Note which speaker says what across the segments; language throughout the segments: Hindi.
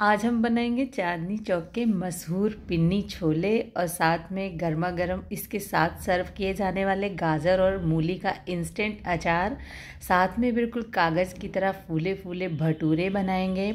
Speaker 1: आज हम बनाएंगे चांदनी चौक के मशहूर पिन्नी छोले और साथ में गर्मा गर्म इसके साथ सर्व किए जाने वाले गाजर और मूली का इंस्टेंट अचार साथ में बिल्कुल कागज़ की तरह फूले फूले भटूरे बनाएंगे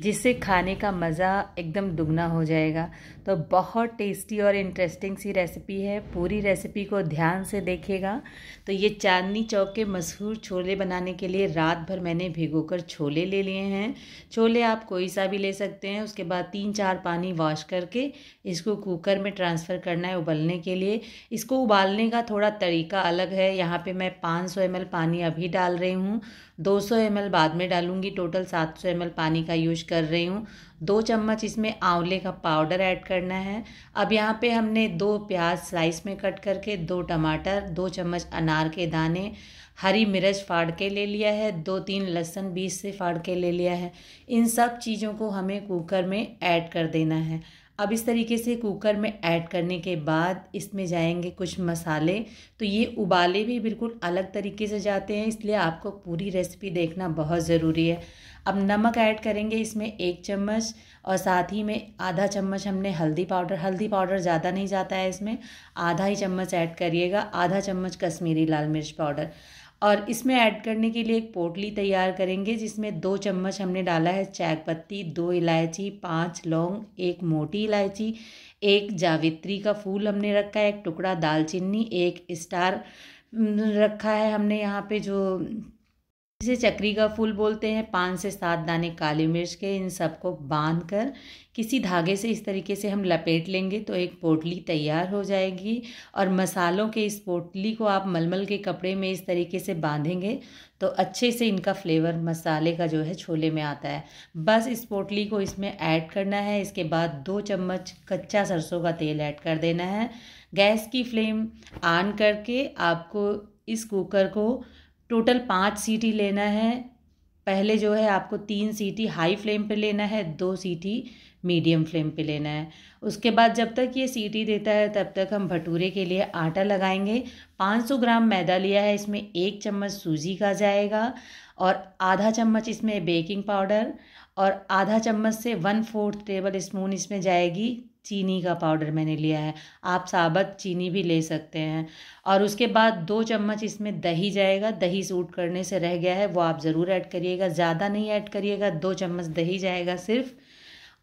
Speaker 1: जिससे खाने का मज़ा एकदम दुगना हो जाएगा तो बहुत टेस्टी और इंटरेस्टिंग सी रेसिपी है पूरी रेसिपी को ध्यान से देखेगा तो ये चांदनी चौक के मशहूर छोले बनाने के लिए रात भर मैंने भिगोकर छोले ले लिए हैं छोले आप कोई सा भी ले सकते हैं उसके बाद तीन चार पानी वॉश करके इसको कुकर में ट्रांसफ़र करना है उबलने के लिए इसको उबालने का थोड़ा तरीका अलग है यहाँ पर मैं पाँच सौ पानी अभी डाल रही हूँ 200 ml बाद में डालूंगी टोटल 700 ml पानी का यूज कर रही हूँ दो चम्मच इसमें आंवले का पाउडर ऐड करना है अब यहाँ पे हमने दो प्याज स्लाइस में कट करके दो टमाटर दो चम्मच अनार के दाने हरी मिर्च फाड़ के ले लिया है दो तीन लहसुन बीज से फाड़ के ले लिया है इन सब चीज़ों को हमें कुकर में ऐड कर देना है अब इस तरीके से कुकर में ऐड करने के बाद इसमें जाएंगे कुछ मसाले तो ये उबाले भी बिल्कुल अलग तरीके से जाते हैं इसलिए आपको पूरी रेसिपी देखना बहुत ज़रूरी है अब नमक ऐड करेंगे इसमें एक चम्मच और साथ ही में आधा चम्मच हमने हल्दी पाउडर हल्दी पाउडर ज़्यादा नहीं जाता है इसमें आधा ही चम्मच ऐड करिएगा आधा चम्मच कश्मीरी लाल मिर्च पाउडर और इसमें ऐड करने के लिए एक पोटली तैयार करेंगे जिसमें दो चम्मच हमने डाला है चाय पत्ती दो इलायची पाँच लौंग एक मोटी इलायची एक जावित्री का फूल हमने रखा है एक टुकड़ा दालचीनी एक स्टार रखा है हमने यहाँ पे जो इसे चक्री का फूल बोलते हैं पाँच से सात दाने काली मिर्च के इन सबको बांध कर किसी धागे से इस तरीके से हम लपेट लेंगे तो एक पोटली तैयार हो जाएगी और मसालों के इस पोटली को आप मलमल के कपड़े में इस तरीके से बांधेंगे तो अच्छे से इनका फ्लेवर मसाले का जो है छोले में आता है बस इस पोटली को इसमें ऐड करना है इसके बाद दो चम्मच कच्चा सरसों का तेल ऐड कर देना है गैस की फ्लेम ऑन करके आपको इस कुकर को टोटल पाँच सीटी लेना है पहले जो है आपको तीन सीटी हाई फ्लेम पे लेना है दो सीटी मीडियम फ्लेम पे लेना है उसके बाद जब तक ये सीटी देता है तब तक हम भटूरे के लिए आटा लगाएंगे 500 ग्राम मैदा लिया है इसमें एक चम्मच सूजी का जाएगा और आधा चम्मच इसमें बेकिंग पाउडर और आधा चम्मच से वन फोर्थ टेबल स्पून इसमें जाएगी चीनी का पाउडर मैंने लिया है आप साबत चीनी भी ले सकते हैं और उसके बाद दो चम्मच इसमें दही जाएगा दही सूट करने से रह गया है वो आप ज़रूर ऐड करिएगा ज़्यादा नहीं ऐड करिएगा दो चम्मच दही जाएगा सिर्फ़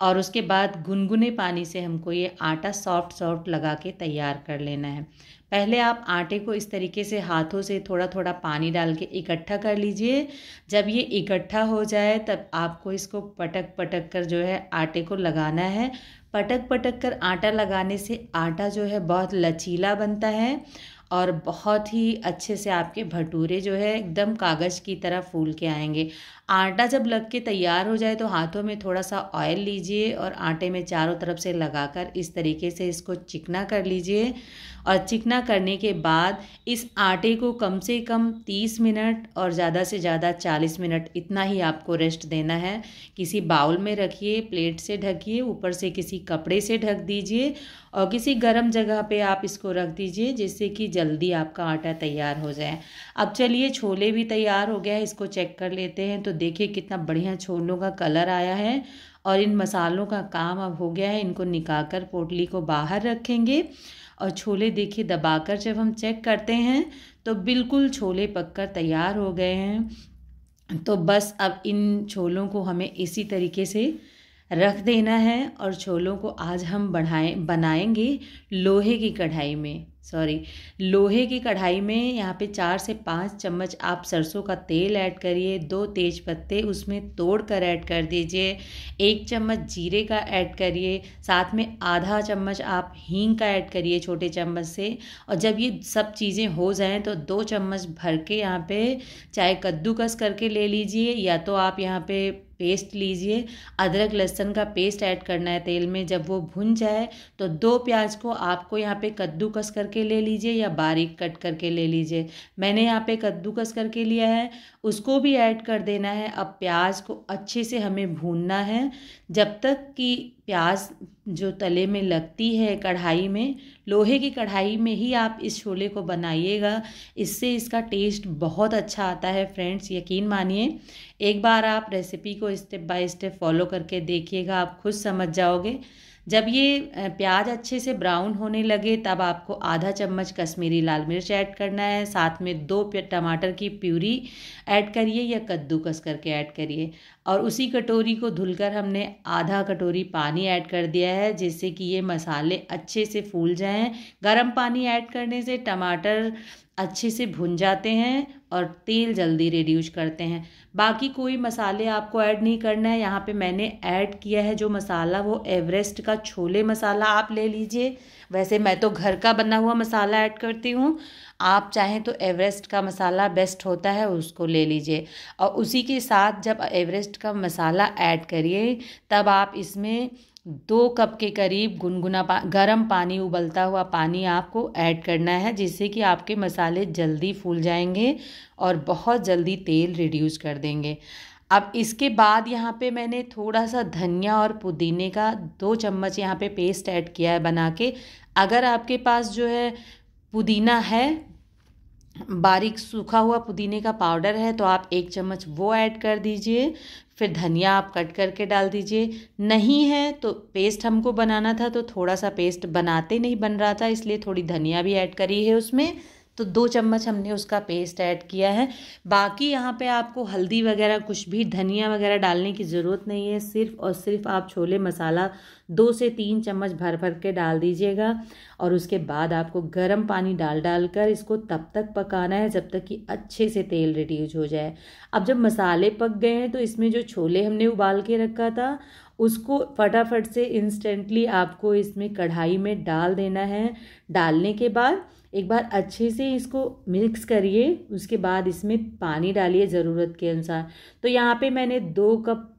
Speaker 1: और उसके बाद गुनगुने पानी से हमको ये आटा सॉफ्ट सॉफ्ट लगा के तैयार कर लेना है पहले आप आटे को इस तरीके से हाथों से थोड़ा थोड़ा पानी डाल के इकट्ठा कर लीजिए जब ये इकट्ठा हो जाए तब आपको इसको पटक पटक कर जो है आटे को लगाना है पटक पटक कर आटा लगाने से आटा जो है बहुत लचीला बनता है और बहुत ही अच्छे से आपके भटूरे जो है एकदम कागज़ की तरह फूल के आएंगे आटा जब लग के तैयार हो जाए तो हाथों में थोड़ा सा ऑयल लीजिए और आटे में चारों तरफ से लगाकर इस तरीके से इसको चिकना कर लीजिए और चिकना करने के बाद इस आटे को कम से कम 30 मिनट और ज़्यादा से ज़्यादा 40 मिनट इतना ही आपको रेस्ट देना है किसी बाउल में रखिए प्लेट से ढकिए ऊपर से किसी कपड़े से ढक दीजिए और किसी गर्म जगह पे आप इसको रख दीजिए जिससे कि जल्दी आपका आटा तैयार हो जाए अब चलिए छोले भी तैयार हो गया है इसको चेक कर लेते हैं तो देखिए कितना बढ़िया छोलों का कलर आया है और इन मसालों का काम अब हो गया है इनको कर पोटली को बाहर रखेंगे और छोले देखिए दबाकर जब हम चेक करते हैं तो बिल्कुल छोले पककर तैयार हो गए हैं तो बस अब इन छोलों को हमें इसी तरीके से रख देना है और छोलों को आज हम बढ़ाए बनाएंगे लोहे की कढ़ाई में सॉरी लोहे की कढ़ाई में यहाँ पे चार से पाँच चम्मच आप सरसों का तेल ऐड करिए दो तेज पत्ते उसमें तोड़ कर ऐड कर दीजिए एक चम्मच जीरे का ऐड करिए साथ में आधा चम्मच आप हींग का ऐड करिए छोटे चम्मच से और जब ये सब चीज़ें हो जाएं तो दो चम्मच भर के यहाँ पे चाहे कद्दूकस करके ले लीजिए या तो आप यहाँ पे पेस्ट लीजिए अदरक लहसुन का पेस्ट ऐड करना है तेल में जब वो भुन जाए तो दो प्याज को आपको यहाँ पे कद्दूकस करके ले लीजिए या बारीक कट करके ले लीजिए मैंने यहाँ पे कद्दूकस करके लिया है उसको भी ऐड कर देना है अब प्याज को अच्छे से हमें भूनना है जब तक कि प्याज जो तले में लगती है कढ़ाई में लोहे की कढ़ाई में ही आप इस छोले को बनाइएगा इससे इसका टेस्ट बहुत अच्छा आता है फ्रेंड्स यकीन मानिए एक बार आप रेसिपी को स्टेप बाय स्टेप फॉलो करके देखिएगा आप खुद समझ जाओगे जब ये प्याज अच्छे से ब्राउन होने लगे तब आपको आधा चम्मच कश्मीरी लाल मिर्च ऐड करना है साथ में दो टमाटर की प्यूरी ऐड करिए या कद्दूकस करके ऐड करिए और उसी कटोरी को धुलकर हमने आधा कटोरी पानी ऐड कर दिया है जिससे कि ये मसाले अच्छे से फूल जाएं गर्म पानी ऐड करने से टमाटर अच्छे से भुन जाते हैं और तेल जल्दी रिड्यूज करते हैं बाकी कोई मसाले आपको ऐड नहीं करना है यहाँ पे मैंने ऐड किया है जो मसाला वो एवरेस्ट का छोले मसाला आप ले लीजिए वैसे मैं तो घर का बना हुआ मसाला ऐड करती हूँ आप चाहें तो एवरेस्ट का मसाला बेस्ट होता है उसको ले लीजिए और उसी के साथ जब एवरेस्ट का मसाला ऐड करिए तब आप इसमें दो कप के करीब गुनगुना पा, गर्म पानी उबलता हुआ पानी आपको ऐड करना है जिससे कि आपके मसाले जल्दी फूल जाएंगे और बहुत जल्दी तेल रिड्यूस कर देंगे अब इसके बाद यहाँ पे मैंने थोड़ा सा धनिया और पुदीने का दो चम्मच यहाँ पे पेस्ट ऐड किया है बना के अगर आपके पास जो है पुदीना है बारीक सूखा हुआ पुदीने का पाउडर है तो आप एक चम्मच वो ऐड कर दीजिए फिर धनिया आप कट करके डाल दीजिए नहीं है तो पेस्ट हमको बनाना था तो थोड़ा सा पेस्ट बनाते नहीं बन रहा था इसलिए थोड़ी धनिया भी ऐड करी है उसमें तो दो चम्मच हमने उसका पेस्ट ऐड किया है बाकी यहाँ पे आपको हल्दी वगैरह कुछ भी धनिया वगैरह डालने की ज़रूरत नहीं है सिर्फ और सिर्फ आप छोले मसाला दो से तीन चम्मच भर भर के डाल दीजिएगा और उसके बाद आपको गर्म पानी डाल डाल कर इसको तब तक पकाना है जब तक कि अच्छे से तेल रिड्यूज हो जाए अब जब मसाले पक गए हैं तो इसमें जो छोले हमने उबाल के रखा था उसको फटाफट से इंस्टेंटली आपको इसमें कढ़ाई में डाल देना है डालने के बाद एक बार अच्छे से इसको मिक्स करिए उसके बाद इसमें पानी डालिए ज़रूरत के अनुसार तो यहाँ पे मैंने दो कप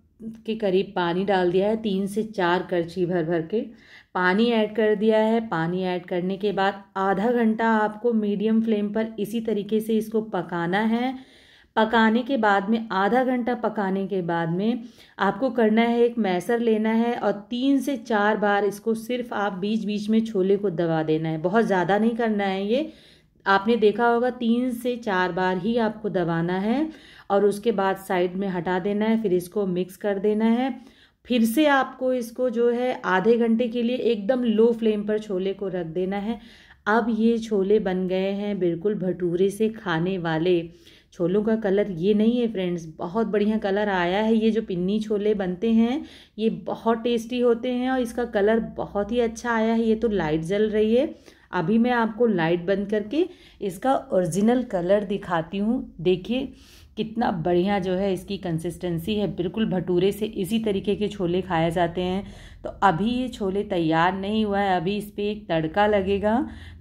Speaker 1: के करीब पानी डाल दिया है तीन से चार करछी भर भर के पानी ऐड कर दिया है पानी ऐड करने के बाद आधा घंटा आपको मीडियम फ्लेम पर इसी तरीके से इसको पकाना है पकाने के बाद में आधा घंटा पकाने के बाद में आपको करना है एक मैसर लेना है और तीन से चार बार इसको सिर्फ आप बीच बीच में छोले को दबा देना है बहुत ज़्यादा नहीं करना है ये आपने देखा होगा तीन से चार बार ही आपको दबाना है और उसके बाद साइड में हटा देना है फिर इसको मिक्स कर देना है फिर से आपको इसको जो है आधे घंटे के लिए एकदम लो फ्लेम पर छोले को रख देना है अब ये छोले बन गए हैं बिल्कुल भटूरे से खाने वाले छोलों का कलर ये नहीं है फ्रेंड्स बहुत बढ़िया कलर आया है ये जो पिन्नी छोले बनते हैं ये बहुत टेस्टी होते हैं और इसका कलर बहुत ही अच्छा आया है ये तो लाइट जल रही है अभी मैं आपको लाइट बंद करके इसका ओरिजिनल कलर दिखाती हूँ देखिए कितना बढ़िया जो है इसकी कंसिस्टेंसी है बिल्कुल भटूरे से इसी तरीके के छोले खाए जाते हैं तो अभी ये छोले तैयार नहीं हुआ है अभी इस पर एक तड़का लगेगा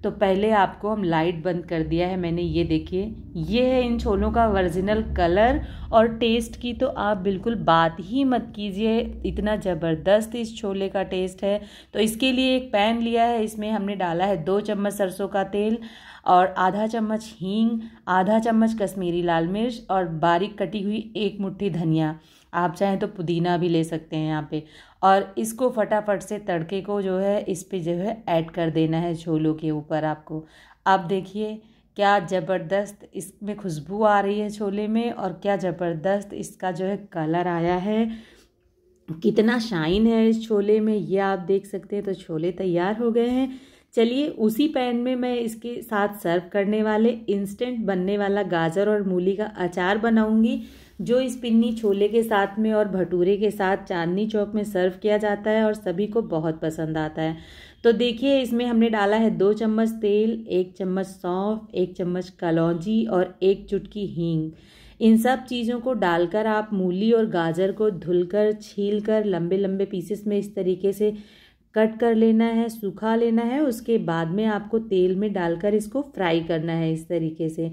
Speaker 1: तो पहले आपको हम लाइट बंद कर दिया है मैंने ये देखिए ये है इन छोलों का ओरिजिनल कलर और टेस्ट की तो आप बिल्कुल बात ही मत कीजिए इतना ज़बरदस्त इस छोले का टेस्ट है तो इसके लिए एक पैन लिया है इसमें हमने डाला है दो चम्मच सरसों का तेल और आधा चम्मच हींग आधा चम्मच कश्मीरी लाल मिर्च और बारीक कटी हुई एक मुट्ठी धनिया आप चाहें तो पुदीना भी ले सकते हैं यहाँ पे और इसको फटाफट से तड़के को जो है इस पर जो है ऐड कर देना है छोलों के ऊपर आपको आप देखिए क्या ज़बरदस्त इसमें खुशबू आ रही है छोले में और क्या ज़बरदस्त इसका जो है कलर आया है कितना शाइन है इस छोले में ये आप देख सकते हैं तो छोले तैयार हो गए हैं चलिए उसी पैन में मैं इसके साथ सर्व करने वाले इंस्टेंट बनने वाला गाजर और मूली का अचार बनाऊंगी जो इस पिन्नी छोले के साथ में और भटूरे के साथ चांदनी चौक में सर्व किया जाता है और सभी को बहुत पसंद आता है तो देखिए इसमें हमने डाला है दो चम्मच तेल एक चम्मच सौंफ एक चम्मच कलौजी और एक चुटकी हींग इन सब चीज़ों को डालकर आप मूली और गाजर को धुलकर छीलकर लंबे लंबे पीसेस में इस तरीके से कट कर लेना है सूखा लेना है उसके बाद में आपको तेल में डालकर इसको फ्राई करना है इस तरीके से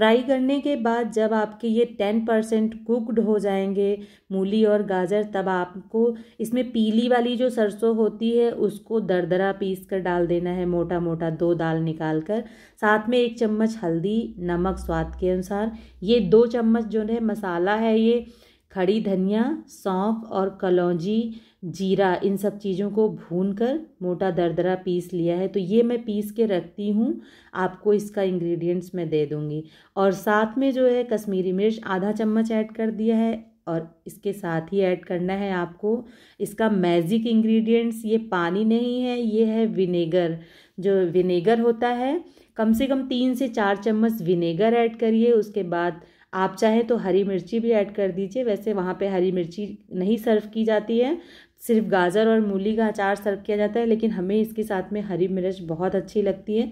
Speaker 1: फ्राई करने के बाद जब आपके ये टेन परसेंट कुकड हो जाएंगे मूली और गाजर तब आपको इसमें पीली वाली जो सरसों होती है उसको दरदरा पीस कर डाल देना है मोटा मोटा दो दाल निकाल कर साथ में एक चम्मच हल्दी नमक स्वाद के अनुसार ये दो चम्मच जो है मसाला है ये खड़ी धनिया सौंफ और कलौजी जीरा इन सब चीज़ों को भून कर मोटा दरदरा पीस लिया है तो ये मैं पीस के रखती हूँ आपको इसका इंग्रेडिएंट्स मैं दे दूँगी और साथ में जो है कश्मीरी मिर्च आधा चम्मच ऐड कर दिया है और इसके साथ ही ऐड करना है आपको इसका मैजिक इंग्रेडिएंट्स ये पानी नहीं है ये है विनेगर जो विनेगर होता है कम से कम तीन से चार चम्मच विनेगर ऐड करिए उसके बाद आप चाहे तो हरी मिर्ची भी ऐड कर दीजिए वैसे वहाँ पे हरी मिर्ची नहीं सर्व की जाती है सिर्फ गाजर और मूली का अचार सर्व किया जाता है लेकिन हमें इसके साथ में हरी मिर्च बहुत अच्छी लगती है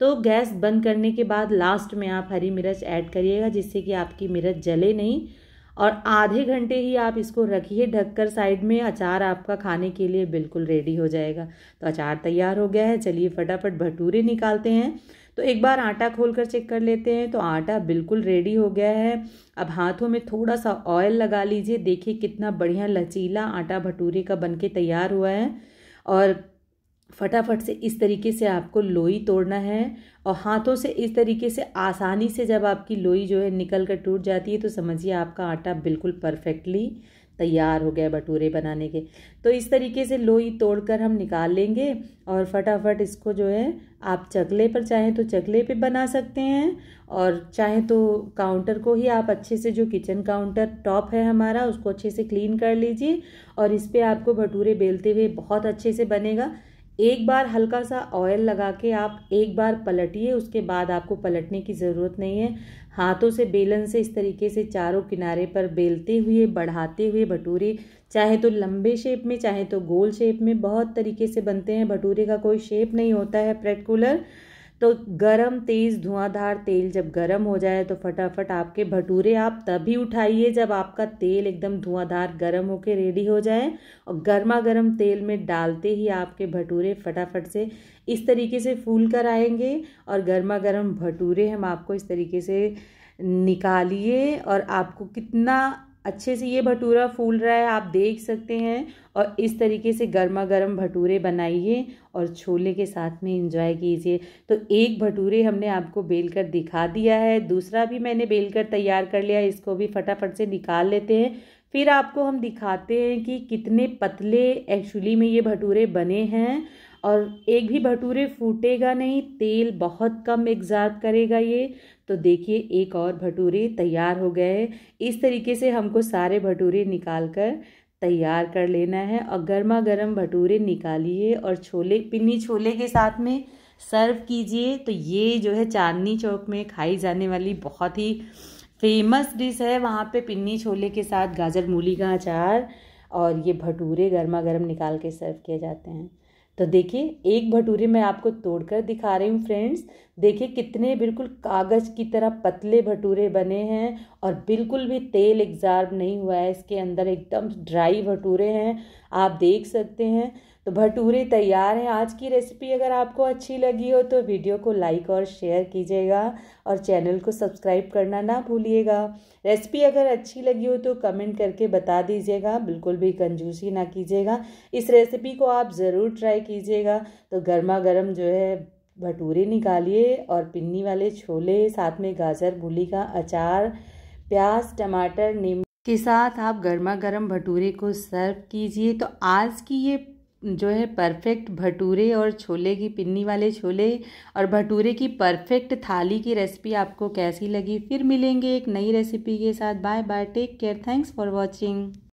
Speaker 1: तो गैस बंद करने के बाद लास्ट में आप हरी मिर्च ऐड करिएगा जिससे कि आपकी मिर्च जले नहीं और आधे घंटे ही आप इसको रखिए ढककर साइड में अचार आपका खाने के लिए बिल्कुल रेडी हो जाएगा तो अचार तैयार हो गया है चलिए फटाफट भटूरे निकालते हैं तो एक बार आटा खोल कर चेक कर लेते हैं तो आटा बिल्कुल रेडी हो गया है अब हाथों में थोड़ा सा ऑयल लगा लीजिए देखिए कितना बढ़िया लचीला आटा भटूरे का बन के तैयार हुआ है और फटाफट से इस तरीके से आपको लोई तोड़ना है और हाथों से इस तरीके से आसानी से जब आपकी लोई जो है निकल कर टूट जाती है तो समझिए आपका आटा बिल्कुल परफेक्टली तैयार हो गया भटूरे बनाने के तो इस तरीके से लोई तोड़कर हम निकाल लेंगे और फटाफट इसको जो है आप चकले पर चाहे तो चकले पे बना सकते हैं और चाहे तो काउंटर को ही आप अच्छे से जो किचन काउंटर टॉप है हमारा उसको अच्छे से क्लीन कर लीजिए और इस पर आपको भटूरे बेलते हुए बहुत अच्छे से बनेगा एक बार हल्का सा ऑयल लगा के आप एक बार पलटिए उसके बाद आपको पलटने की ज़रूरत नहीं है हाथों से बेलन से इस तरीके से चारों किनारे पर बेलते हुए बढ़ाते हुए भटूरे चाहे तो लंबे शेप में चाहे तो गोल शेप में बहुत तरीके से बनते हैं भटूरे का कोई शेप नहीं होता है कूलर तो गरम तेज़ धुआंधार तेल जब गरम हो जाए तो फटाफट आपके भटूरे आप तभी उठाइए जब आपका तेल एकदम धुआंधार गरम होकर रेडी हो जाए और गर्मा गर्म तेल में डालते ही आपके भटूरे फटाफट से इस तरीके से फूल कर आएंगे और गर्मा गर्म भटूरे हम आपको इस तरीके से निकालिए और आपको कितना अच्छे से ये भटूरा फूल रहा है आप देख सकते हैं और इस तरीके से गर्मा गर्म भटूरे बनाइए और छोले के साथ में इंजॉय कीजिए तो एक भटूरे हमने आपको बेल कर दिखा दिया है दूसरा भी मैंने बेल कर तैयार कर लिया इसको भी फटाफट से निकाल लेते हैं फिर आपको हम दिखाते हैं कि कितने पतले एक्चुअली में ये भटूरे बने हैं और एक भी भटूरे फूटेगा नहीं तेल बहुत कम एग्जार्ब करेगा ये तो देखिए एक और भटूरे तैयार हो गए इस तरीके से हमको सारे भटूरे निकाल कर तैयार कर लेना है और गर्मा गर्म भटूरे निकालिए और छोले पिन्नी छोले के साथ में सर्व कीजिए तो ये जो है चांदनी चौक में खाई जाने वाली बहुत ही फेमस डिश है वहाँ पे पिन्नी छोले के साथ गाजर मूली का अचार और ये भटूरे गर्मा गर्म निकाल के सर्व किए जाते हैं तो देखिए एक भटूरे मैं आपको तोड़कर दिखा रही हूँ फ्रेंड्स देखिए कितने बिल्कुल कागज़ की तरह पतले भटूरे बने हैं और बिल्कुल भी तेल एग्जार्ब नहीं हुआ है इसके अंदर एकदम ड्राई भटूरे हैं आप देख सकते हैं तो भटूरे तैयार हैं आज की रेसिपी अगर आपको अच्छी लगी हो तो वीडियो को लाइक और शेयर कीजिएगा और चैनल को सब्सक्राइब करना ना भूलिएगा रेसिपी अगर अच्छी लगी हो तो कमेंट करके बता दीजिएगा बिल्कुल भी कंजूसी ना कीजिएगा इस रेसिपी को आप ज़रूर ट्राई कीजिएगा तो गर्मा गर्म जो है भटूरे निकालिए और पिन्नी वाले छोले साथ में गाजर भूली का अचार प्याज टमाटर नीम के साथ आप गर्मा गर्म भटूरे को सर्व कीजिए तो आज की ये जो है परफेक्ट भटूरे और छोले की पिन्नी वाले छोले और भटूरे की परफेक्ट थाली की रेसिपी आपको कैसी लगी फिर मिलेंगे एक नई रेसिपी के साथ bye bye take care thanks for watching